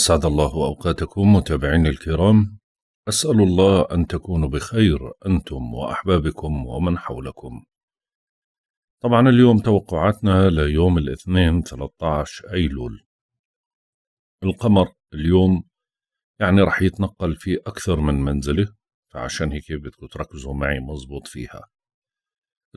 أسعد الله أوقاتكم متابعين الكرام أسأل الله أن تكونوا بخير أنتم وأحبابكم ومن حولكم طبعا اليوم توقعاتنا ليوم الاثنين 13 أيلول القمر اليوم يعني رح يتنقل في أكثر من منزله فعشان هيك بدكم تركزوا معي مزبوط فيها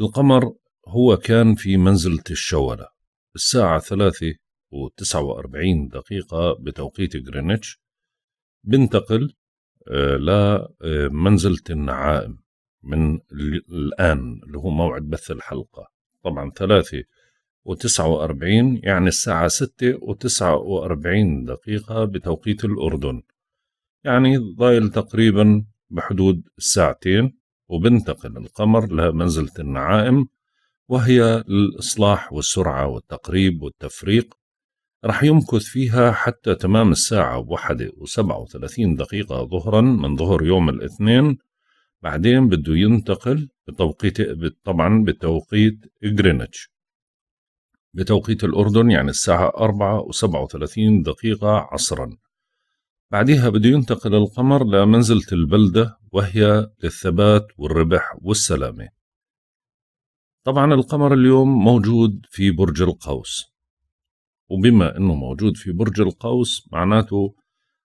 القمر هو كان في منزلة الشولة الساعة ثلاثة و49 دقيقة بتوقيت جرينتش بنتقل آه، لمنزلة آه، النعائم من الآن اللي هو موعد بث الحلقة طبعا ثلاثة و وأربعين يعني الساعة ستة وتسعة وأربعين دقيقة بتوقيت الأردن يعني ضايل تقريبا بحدود الساعتين وبنتقل القمر لمنزلة النعائم وهي الإصلاح والسرعة والتقريب والتفريق راح يمكث فيها حتى تمام الساعة واحدة وسبعة وثلاثين دقيقة ظهرا من ظهر يوم الاثنين بعدين بده ينتقل بتوقيت طبعا بتوقيت جرينتش بتوقيت الأردن يعني الساعة أربعة وسبعة وثلاثين دقيقة عصرا بعدها بده ينتقل القمر لمنزلة البلدة وهي للثبات والربح والسلامة طبعا القمر اليوم موجود في برج القوس وبما أنه موجود في برج القوس معناته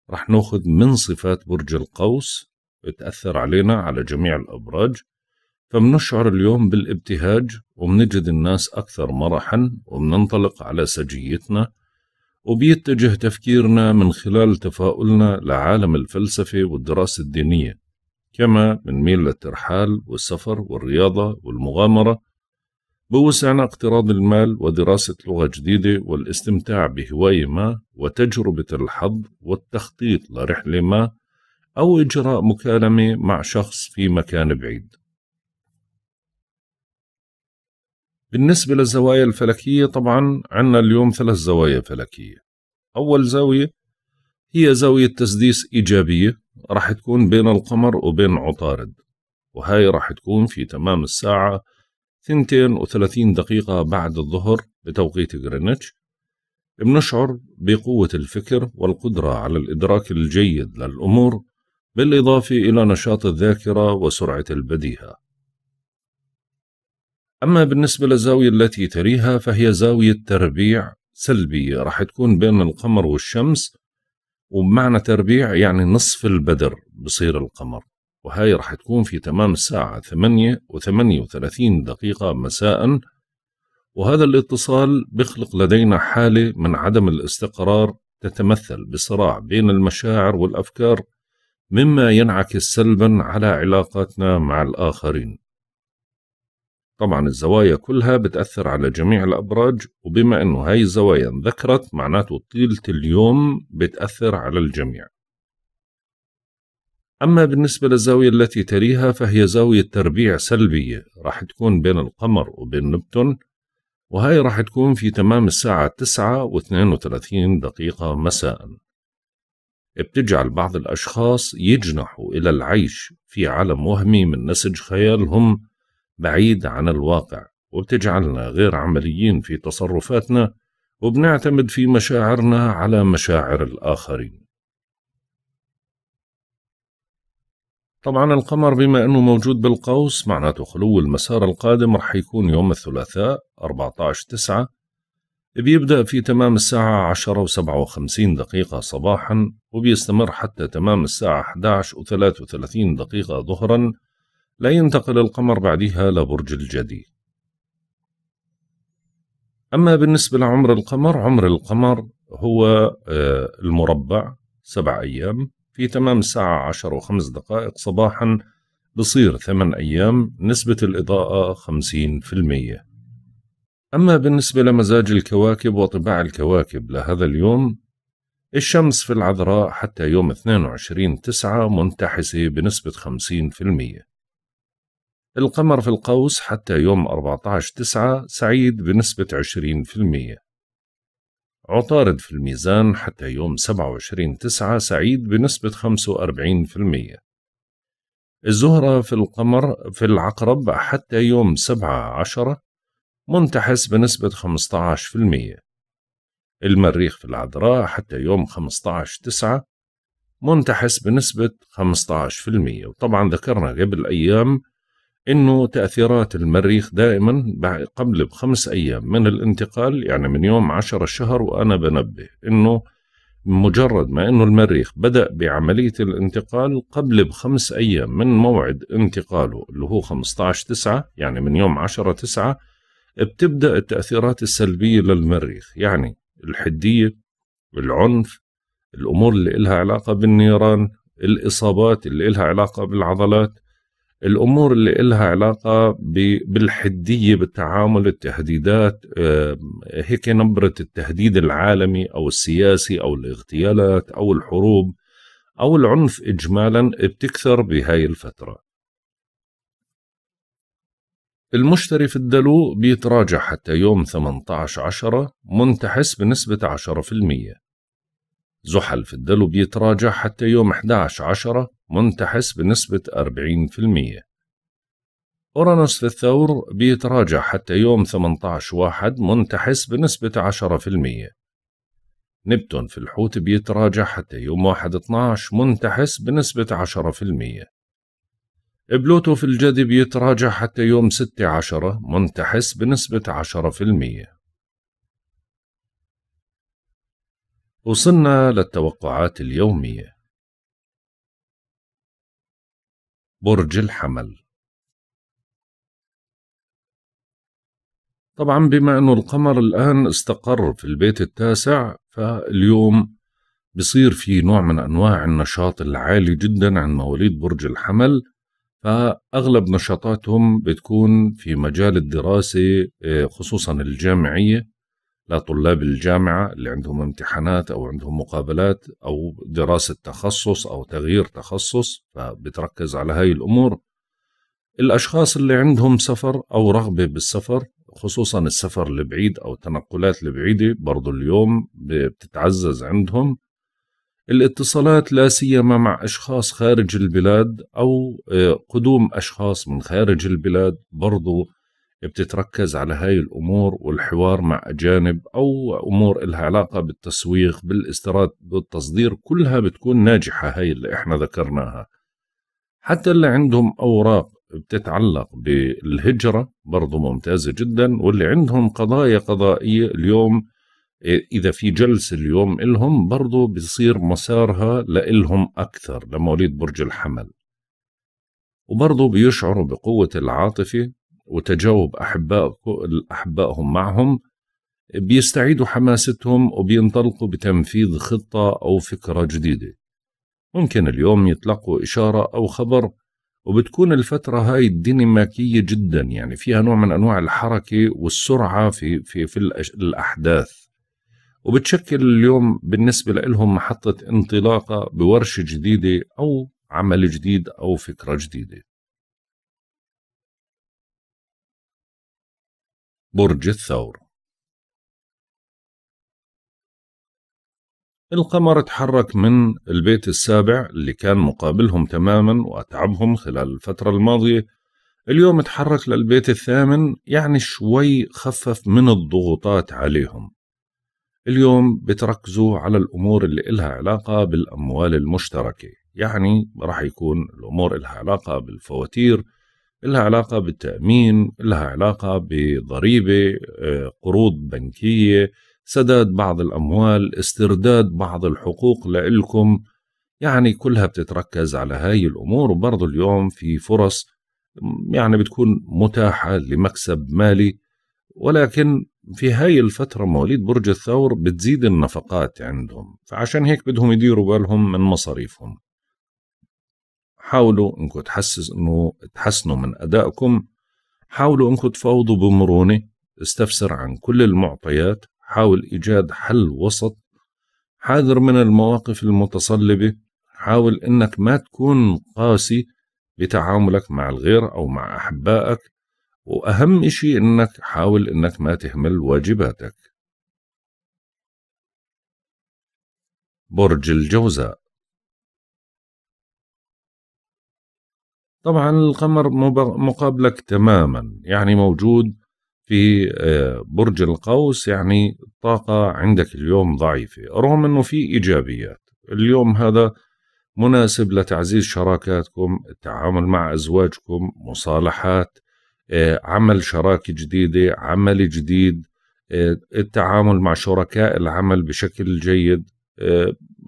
رح ناخذ من صفات برج القوس بتأثر علينا على جميع الأبراج فمنشعر اليوم بالابتهاج ومنجد الناس أكثر مرحا ومننطلق على سجيتنا وبيتجه تفكيرنا من خلال تفاؤلنا لعالم الفلسفة والدراسة الدينية كما بنميل للترحال والسفر والرياضة والمغامرة بوسعنا اقتراض المال ودراسة لغة جديدة والاستمتاع بهواية ما وتجربة الحظ والتخطيط لرحلة ما أو إجراء مكالمة مع شخص في مكان بعيد. بالنسبة للزوايا الفلكية طبعا عندنا اليوم ثلاث زوايا فلكية. أول زاوية هي زاوية تسديس إيجابية راح تكون بين القمر وبين عطارد وهاي راح تكون في تمام الساعة وثلاثين دقيقة بعد الظهر بتوقيت غرينتش بنشعر بقوة الفكر والقدرة على الإدراك الجيد للأمور بالإضافة إلى نشاط الذاكرة وسرعة البديهة أما بالنسبة للزاوية التي تليها فهي زاوية تربيع سلبية راح تكون بين القمر والشمس وبمعنى تربيع يعني نصف البدر بصير القمر وهاي راح تكون في تمام الساعة ثمانية وثمانية وثلاثين دقيقة مساء وهذا الاتصال بيخلق لدينا حالة من عدم الاستقرار تتمثل بصراع بين المشاعر والأفكار مما ينعكس سلبا على علاقاتنا مع الآخرين طبعا الزوايا كلها بتأثر على جميع الأبراج وبما أنه هاي الزوايا انذكرت معناته طيلة اليوم بتأثر على الجميع أما بالنسبة للزاوية التي تليها فهي زاوية تربيع سلبية راح تكون بين القمر وبين نبتون وهي راح تكون في تمام الساعة تسعة واثنين وثلاثين دقيقة مساء بتجعل بعض الأشخاص يجنحوا إلى العيش في عالم وهمي من نسج خيالهم بعيد عن الواقع وبتجعلنا غير عمليين في تصرفاتنا وبنعتمد في مشاعرنا على مشاعر الآخرين طبعا القمر بما أنه موجود بالقوس معناته خلو المسار القادم رح يكون يوم الثلاثاء 14 9 بيبدأ في تمام الساعة 10 و 57 دقيقة صباحا وبيستمر حتى تمام الساعة 11 و 33 دقيقة ظهرا لا ينتقل القمر بعدها لبرج الجدي أما بالنسبة لعمر القمر عمر القمر هو آه، المربع سبع أيام في تمام الساعة عشر وخمس دقائق صباحا بصير ثمان أيام نسبة الإضاءة خمسين في المية أما بالنسبة لمزاج الكواكب وطباع الكواكب لهذا اليوم الشمس في العذراء حتى يوم 22 تسعة منتحسة بنسبة 50% القمر في القوس حتى يوم 14 تسعة سعيد بنسبة المية عطارد في الميزان حتى يوم 27/9 سعيد بنسبة 45% الزهرة في القمر في العقرب حتى يوم 7 عشرة منتحس بنسبة 15% المريخ في العذراء حتى يوم 15/9 منتحس بنسبة 15% وطبعا ذكرنا قبل أيام انه تاثيرات المريخ دائما قبل بخمس ايام من الانتقال يعني من يوم عشر الشهر وانا بنبه انه مجرد ما انه المريخ بدا بعمليه الانتقال قبل بخمس ايام من موعد انتقاله اللي هو 15 9 يعني من يوم عشرة 9 بتبدا التاثيرات السلبيه للمريخ يعني الحديه العنف الامور اللي إلها علاقه بالنيران الاصابات اللي إلها علاقه بالعضلات الامور اللي لها علاقه بالحديه بالتعامل التهديدات هيك نبره التهديد العالمي او السياسي او الاغتيالات او الحروب او العنف اجمالا بتكثر بهاي الفتره المشتري في الدلو بيتراجع حتى يوم 18 عشرة منتحس بنسبة 10% زحل في الدلو بيتراجع حتى يوم 11 عشرة منتحس بنسبة 40% أورانوس في الثور بيتراجع حتى يوم 18 واحد منتحس بنسبة 10% نبتون في الحوت بيتراجع حتى يوم 1 12 منتحس بنسبة 10% بلوتو في الجدي بيتراجع حتى يوم 6 10 منتحس بنسبة 10% وصلنا للتوقعات اليومية برج الحمل طبعا بما أنه القمر الآن استقر في البيت التاسع فاليوم بصير في نوع من أنواع النشاط العالي جدا عند مواليد برج الحمل فأغلب نشاطاتهم بتكون في مجال الدراسة آه، خصوصا الجامعية لطلاب الجامعة اللي عندهم امتحانات أو عندهم مقابلات أو دراسة تخصص أو تغيير تخصص فبتركز على هاي الأمور الأشخاص اللي عندهم سفر أو رغبة بالسفر خصوصا السفر البعيد أو التنقلات البعيدة برضو اليوم بتتعزز عندهم الاتصالات لا سيما مع أشخاص خارج البلاد أو آه، قدوم أشخاص من خارج البلاد برضو بتتركز على هاي الأمور والحوار مع أجانب أو أمور إلها علاقة بالتسويق بالاستيراد بالتصدير كلها بتكون ناجحة هاي اللي إحنا ذكرناها حتى اللي عندهم أوراق بتتعلق بالهجرة برضو ممتازة جدا واللي عندهم قضايا قضائية اليوم إذا في جلسة اليوم إلهم برضو بصير مسارها لإلهم أكثر لمواليد برج الحمل وبرضو بيشعروا بقوة العاطفة وتجاوب أحباء أحبائهم معهم بيستعيدوا حماستهم وبينطلقوا بتنفيذ خطة أو فكرة جديدة ممكن اليوم يتلقوا إشارة أو خبر وبتكون الفترة هاي الديناميكية جدا يعني فيها نوع من أنواع الحركة والسرعة في, في, في الأحداث وبتشكل اليوم بالنسبة لهم محطة انطلاقة بورشة جديدة أو عمل جديد أو فكرة جديدة برج الثور القمر تحرك من البيت السابع اللي كان مقابلهم تماما وأتعبهم خلال الفترة الماضية اليوم تحرك للبيت الثامن يعني شوي خفف من الضغوطات عليهم اليوم بتركزوا على الأمور اللي إلها علاقة بالأموال المشتركة يعني راح يكون الأمور إلها علاقة بالفواتير لها علاقة بالتأمين لها علاقة بضريبة آه، قروض بنكية سداد بعض الأموال استرداد بعض الحقوق لإلكم يعني كلها بتتركز على هاي الأمور وبرضه اليوم في فرص يعني بتكون متاحة لمكسب مالي ولكن في هاي الفترة مواليد برج الثور بتزيد النفقات عندهم فعشان هيك بدهم يديروا بالهم من مصاريفهم حاولوا انكم تحسس انه تحسنوا من ادائكم حاولوا انكم تفاوضوا بمرونه استفسر عن كل المعطيات حاول ايجاد حل وسط حاذر من المواقف المتصلبه حاول انك ما تكون قاسي بتعاملك مع الغير او مع احبائك واهم اشي انك حاول انك ما تهمل واجباتك برج الجوزاء طبعا القمر مقابلك تماما يعني موجود في آه، برج القوس يعني الطاقة عندك اليوم ضعيفة رغم أنه في إيجابيات اليوم هذا مناسب لتعزيز شراكاتكم التعامل مع أزواجكم مصالحات آه، عمل شراكة جديدة عمل جديد آه، التعامل مع شركاء العمل بشكل جيد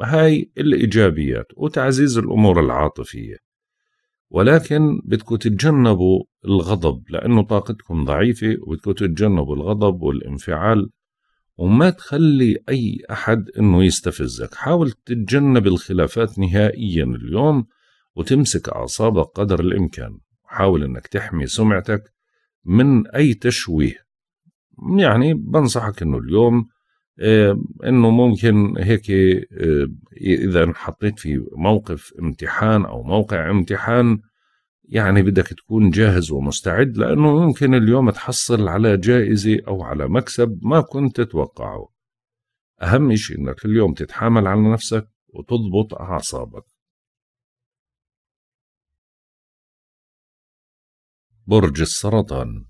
هاي الإيجابيات وتعزيز الأمور العاطفية ولكن بدكم تتجنبوا الغضب لأنه طاقتكم ضعيفة وبدكم تتجنبوا الغضب والانفعال وما تخلي أي أحد أنه يستفزك حاول تتجنب الخلافات نهائيا اليوم وتمسك أعصابك قدر الإمكان حاول أنك تحمي سمعتك من أي تشويه يعني بنصحك أنه اليوم آه، انه ممكن هيك آه، اذا حطيت في موقف امتحان او موقع امتحان يعني بدك تكون جاهز ومستعد لانه ممكن اليوم تحصل على جائزه او على مكسب ما كنت تتوقعه اهم شيء انك اليوم تتحامل على نفسك وتضبط اعصابك برج السرطان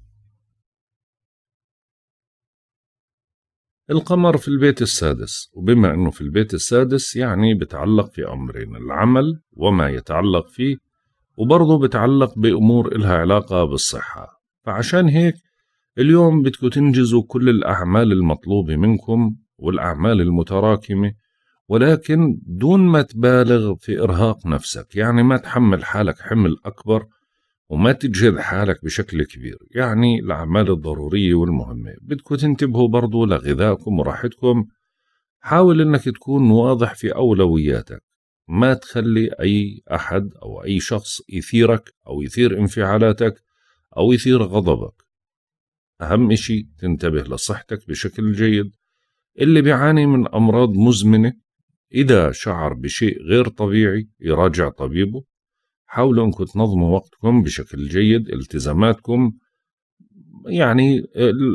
القمر في البيت السادس وبما أنه في البيت السادس يعني بتعلق في أمرين العمل وما يتعلق فيه وبرضه بتعلق بأمور إلها علاقة بالصحة فعشان هيك اليوم بدكم تنجزوا كل الأعمال المطلوبة منكم والأعمال المتراكمة ولكن دون ما تبالغ في إرهاق نفسك يعني ما تحمل حالك حمل أكبر وما تجهد حالك بشكل كبير يعني الأعمال الضرورية والمهمة بدكم تنتبهوا برضو لغذائكم وراحتكم حاول أنك تكون واضح في أولوياتك ما تخلي أي أحد أو أي شخص يثيرك أو يثير انفعالاتك أو يثير غضبك أهم إشي تنتبه لصحتك بشكل جيد اللي بيعاني من أمراض مزمنة إذا شعر بشيء غير طبيعي يراجع طبيبه حاولوا انكم تنظموا وقتكم بشكل جيد التزاماتكم يعني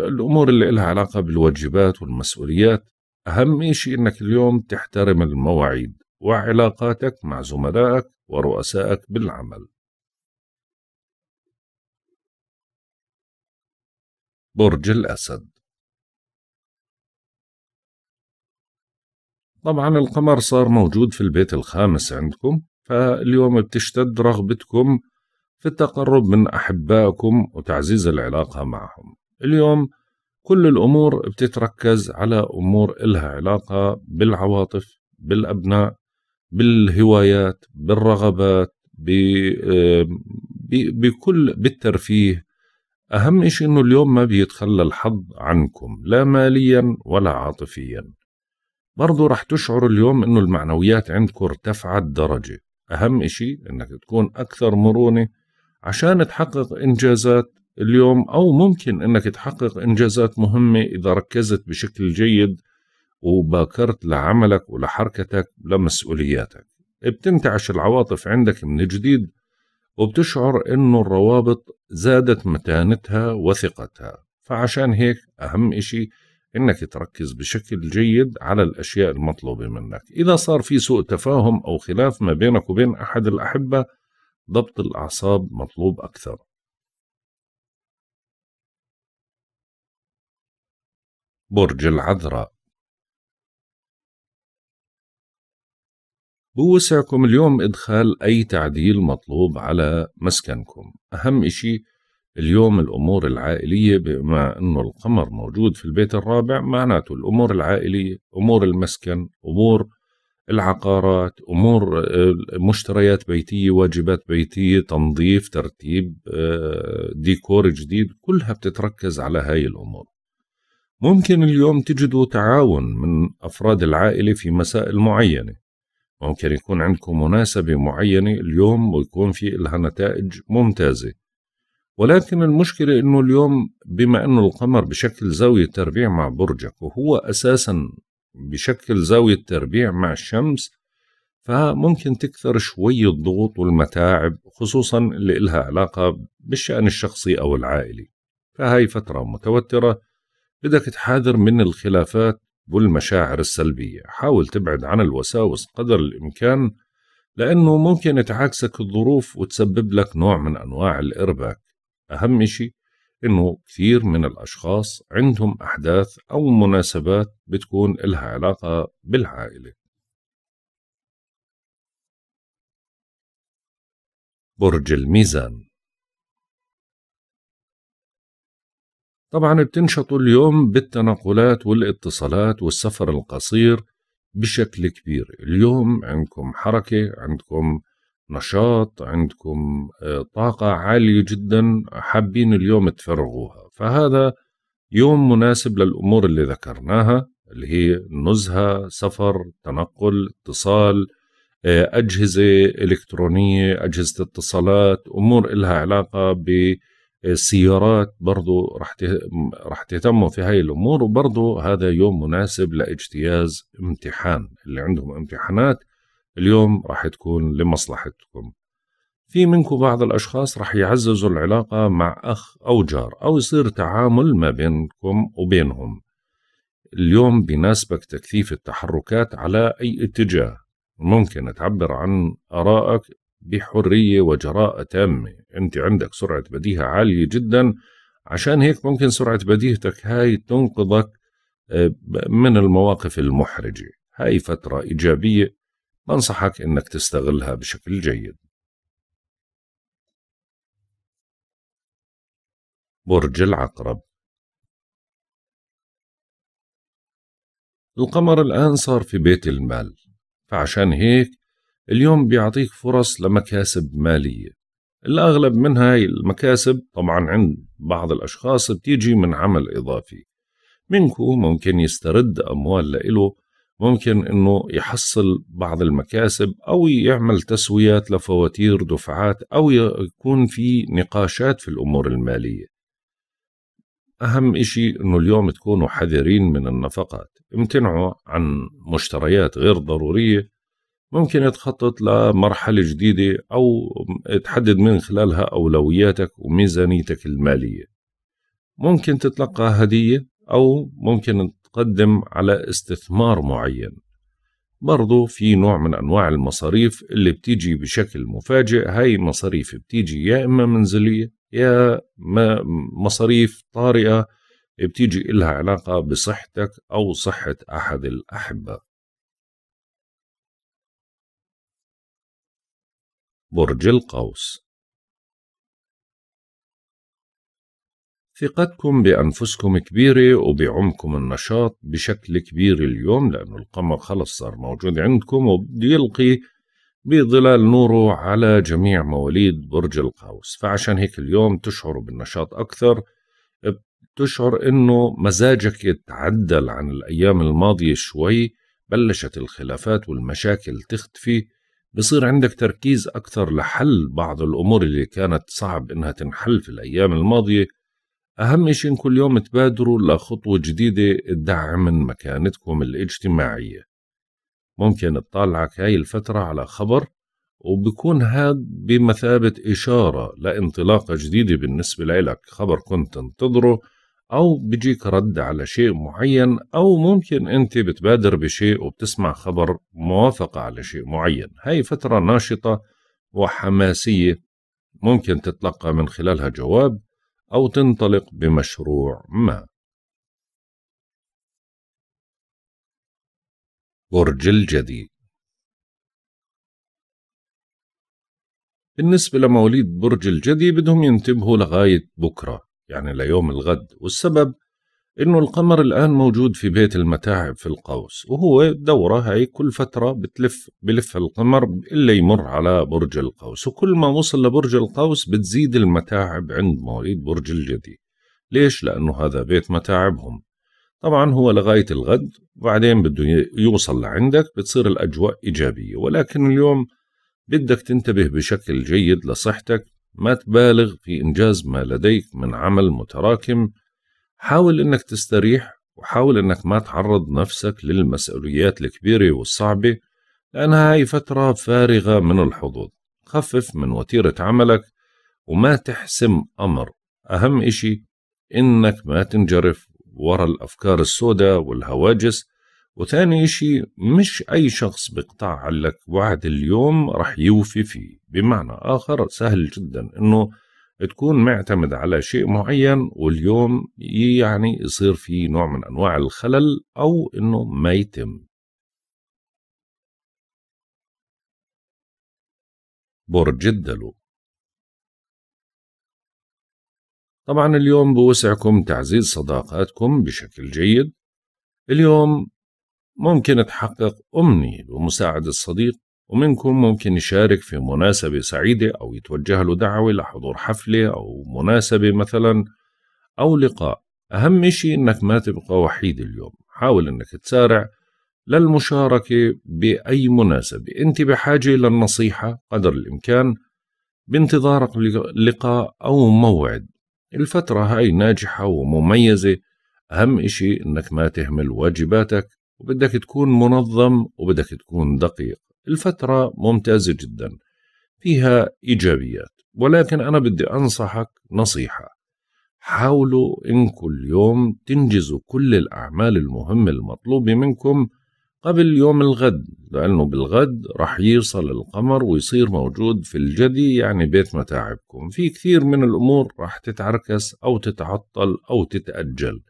الامور اللي لها علاقه بالواجبات والمسؤوليات اهم شيء انك اليوم تحترم المواعيد وعلاقاتك مع زملائك ورؤسائك بالعمل برج الأسد طبعا القمر صار موجود في البيت الخامس عندكم فاليوم بتشتد رغبتكم في التقرب من أحبائكم وتعزيز العلاقة معهم اليوم كل الأمور بتتركز على أمور إلها علاقة بالعواطف بالأبناء بالهوايات بالرغبات بكل بالترفيه أهم شيء إنه اليوم ما بيتخلى الحظ عنكم لا ماليا ولا عاطفيا برضو رح تشعر اليوم إنه المعنويات عندكم ارتفعت درجة أهم إشي إنك تكون أكثر مرونة عشان تحقق إنجازات اليوم أو ممكن إنك تحقق إنجازات مهمة إذا ركزت بشكل جيد وباكرت لعملك ولحركتك لمسؤولياتك بتنتعش العواطف عندك من جديد وبتشعر إنه الروابط زادت متانتها وثقتها فعشان هيك أهم إشي انك تركز بشكل جيد على الاشياء المطلوبه منك اذا صار في سوء تفاهم او خلاف ما بينك وبين احد الاحبه ضبط الاعصاب مطلوب اكثر برج العذراء بوسعكم اليوم إدخال أي تعديل مطلوب على مسكنكم أهم إشي اليوم الأمور العائلية بما أنه القمر موجود في البيت الرابع معناته الأمور العائلية أمور المسكن أمور العقارات أمور آه، مشتريات بيتية واجبات بيتية تنظيف ترتيب آه، ديكور جديد كلها بتتركز على هاي الأمور ممكن اليوم تجدوا تعاون من أفراد العائلة في مسائل معينة ممكن يكون عندكم مناسبة معينة اليوم ويكون في لها نتائج ممتازة ولكن المشكلة أنه اليوم بما أنه القمر بشكل زاوية تربيع مع برجك وهو أساسا بشكل زاوية تربيع مع الشمس فممكن تكثر شوي الضغوط والمتاعب خصوصا اللي إلها علاقة بالشأن الشخصي أو العائلي فهاي فترة متوترة بدك تحاذر من الخلافات والمشاعر السلبية حاول تبعد عن الوساوس قدر الإمكان لأنه ممكن تعاكسك الظروف وتسبب لك نوع من أنواع الإرباك أهم شيء إنه كثير من الأشخاص عندهم أحداث أو مناسبات بتكون إلها علاقة بالعائلة برج الميزان طبعا بتنشطوا اليوم بالتنقلات والاتصالات والسفر القصير بشكل كبير اليوم عندكم حركة عندكم نشاط عندكم آه، طاقة عالية جدا حابين اليوم تفرغوها فهذا يوم مناسب للأمور اللي ذكرناها اللي هي نزهة سفر تنقل اتصال آه، أجهزة إلكترونية أجهزة اتصالات أمور إلها علاقة بسيارات برضو رح تهتموا في هاي الأمور وبرضو هذا يوم مناسب لاجتياز امتحان اللي عندهم امتحانات اليوم راح تكون لمصلحتكم في منكم بعض الأشخاص راح يعززوا العلاقة مع أخ أو جار أو يصير تعامل ما بينكم وبينهم اليوم بناسبك تكثيف التحركات على أي اتجاه ممكن تعبر عن آرائك بحرية وجراءة تامة أنت عندك سرعة بديهة عالية جدا عشان هيك ممكن سرعة بديهتك هاي تنقذك آه، من المواقف المحرجة هاي فترة إيجابية بنصحك إنك تستغلها بشكل جيد برج العقرب القمر الآن صار في بيت المال فعشان هيك اليوم بيعطيك فرص لمكاسب مالية الأغلب من هاي المكاسب طبعا عند بعض الأشخاص بتيجي من عمل إضافي منكو ممكن يسترد أموال لإله ممكن انه يحصل بعض المكاسب او يعمل تسويات لفواتير دفعات او يكون في نقاشات في الامور الماليه اهم اشي انه اليوم تكونوا حذرين من النفقات امتنعوا عن مشتريات غير ضروريه ممكن تخطط لمرحله جديده او تحدد من خلالها اولوياتك وميزانيتك الماليه ممكن تتلقى هديه او ممكن تقدم على استثمار معين برضو في نوع من أنواع المصاريف اللي بتيجي بشكل مفاجئ هاي مصاريف بتيجي يا إما منزلية يا ما مصاريف طارئة بتيجي إلها علاقة بصحتك أو صحة أحد الأحبة برج القوس ثقتكم بأنفسكم كبيرة وبعمكم النشاط بشكل كبير اليوم لأنه القمر خلص صار موجود عندكم وبده يلقي بظلال نوره على جميع مواليد برج القوس فعشان هيك اليوم تشعروا بالنشاط أكثر تشعر انه مزاجك يتعدل عن الايام الماضيه شوي بلشت الخلافات والمشاكل تختفي بصير عندك تركيز اكثر لحل بعض الامور اللي كانت صعب انها تنحل في الايام الماضيه أهم شيء كل يوم تبادروا لخطوة جديدة تدعم من مكانتكم الاجتماعية ممكن تطالعك هاي الفترة على خبر وبكون هاد بمثابة إشارة لانطلاقة جديدة بالنسبة لإلك خبر كنت تنتظره أو بيجيك رد على شيء معين أو ممكن أنت بتبادر بشيء وبتسمع خبر موافقة على شيء معين هاي فترة ناشطة وحماسية ممكن تتلقى من خلالها جواب أو تنطلق بمشروع ما برج الجدي بالنسبة لمواليد برج الجدي بدهم ينتبهوا لغاية بكرة يعني ليوم الغد والسبب إنه القمر الآن موجود في بيت المتاعب في القوس وهو دورة هاي كل فترة بتلف بلف القمر إلا يمر على برج القوس وكل ما وصل لبرج القوس بتزيد المتاعب عند مواليد برج الجدي ليش؟ لأنه هذا بيت متاعبهم طبعا هو لغاية الغد وبعدين بده يوصل لعندك بتصير الأجواء إيجابية ولكن اليوم بدك تنتبه بشكل جيد لصحتك ما تبالغ في إنجاز ما لديك من عمل متراكم حاول انك تستريح وحاول انك ما تعرض نفسك للمسؤوليات الكبيرة والصعبة لأنها هاي فترة فارغة من الحظوظ خفف من وتيرة عملك وما تحسم أمر أهم إشي إنك ما تنجرف ورا الأفكار السوداء والهواجس وثاني إشي مش أي شخص بيقطع لك وعد اليوم رح يوفي فيه بمعنى آخر سهل جدا إنه تكون معتمد على شيء معين واليوم يعني يصير في نوع من أنواع الخلل أو أنه ما يتم برج الدلو طبعا اليوم بوسعكم تعزيز صداقاتكم بشكل جيد اليوم ممكن تحقق أمنية بمساعدة صديق ومنكم ممكن يشارك في مناسبة سعيدة أو يتوجه له دعوة لحضور حفلة أو مناسبة مثلا أو لقاء أهم شيء أنك ما تبقى وحيد اليوم حاول أنك تسارع للمشاركة بأي مناسبة أنت بحاجة للنصيحة قدر الإمكان بانتظارك لقاء أو موعد الفترة هاي ناجحة ومميزة أهم إشي إنك ما تهمل واجباتك وبدك تكون منظم وبدك تكون دقيق الفترة ممتازة جدا فيها إيجابيات ولكن أنا بدي أنصحك نصيحة حاولوا كل اليوم تنجزوا كل الأعمال المهمة المطلوبة منكم قبل يوم الغد لأنه بالغد رح يصل القمر ويصير موجود في الجدي يعني بيت متاعبكم في كثير من الأمور رح تتعركس أو تتعطل أو تتأجل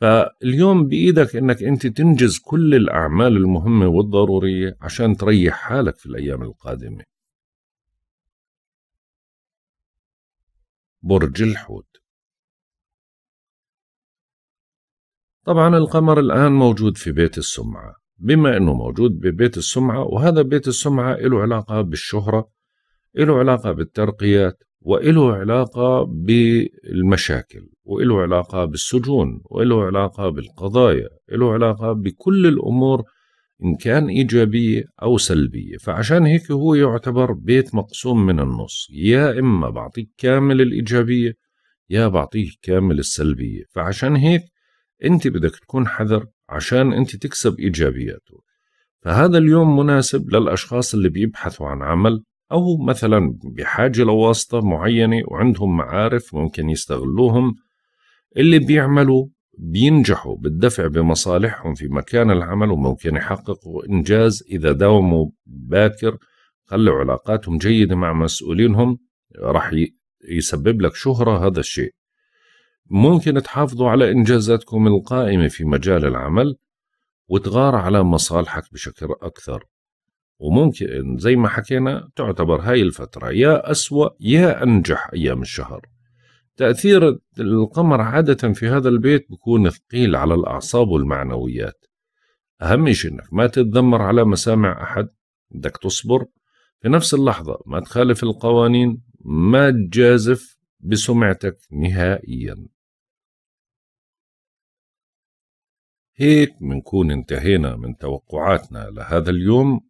فاليوم بايدك انك انت تنجز كل الاعمال المهمه والضروريه عشان تريح حالك في الايام القادمه برج الحوت طبعا القمر الآن موجود في بيت السمعة بما أنه موجود ببيت السمعة وهذا بيت السمعة له علاقة بالشهرة له علاقة بالترقيات وإله علاقة بالمشاكل وإله علاقة بالسجون وإله علاقة بالقضايا إله علاقة بكل الأمور إن كان إيجابية أو سلبية فعشان هيك هو يعتبر بيت مقسوم من النص يا إما بعطيك كامل الإيجابية يا بعطيه كامل السلبية فعشان هيك أنت بدك تكون حذر عشان أنت تكسب إيجابياته فهذا اليوم مناسب للأشخاص اللي بيبحثوا عن عمل أو مثلا بحاجة لواسطة معينة وعندهم معارف ممكن يستغلوهم اللي بيعملوا بينجحوا بالدفع بمصالحهم في مكان العمل وممكن يحققوا إنجاز إذا داوموا باكر خلوا علاقاتهم جيدة مع مسؤولينهم راح يسبب لك شهرة هذا الشيء ممكن تحافظوا على إنجازاتكم القائمة في مجال العمل وتغار على مصالحك بشكل أكثر وممكن زي ما حكينا تعتبر هاي الفترة يا أسوأ يا أنجح أيام الشهر تأثير القمر عادة في هذا البيت بكون ثقيل على الأعصاب والمعنويات أهم شيء إنك ما تتذمر على مسامع أحد بدك تصبر في نفس اللحظة ما تخالف القوانين ما تجازف بسمعتك نهائيا هيك منكون انتهينا من توقعاتنا لهذا اليوم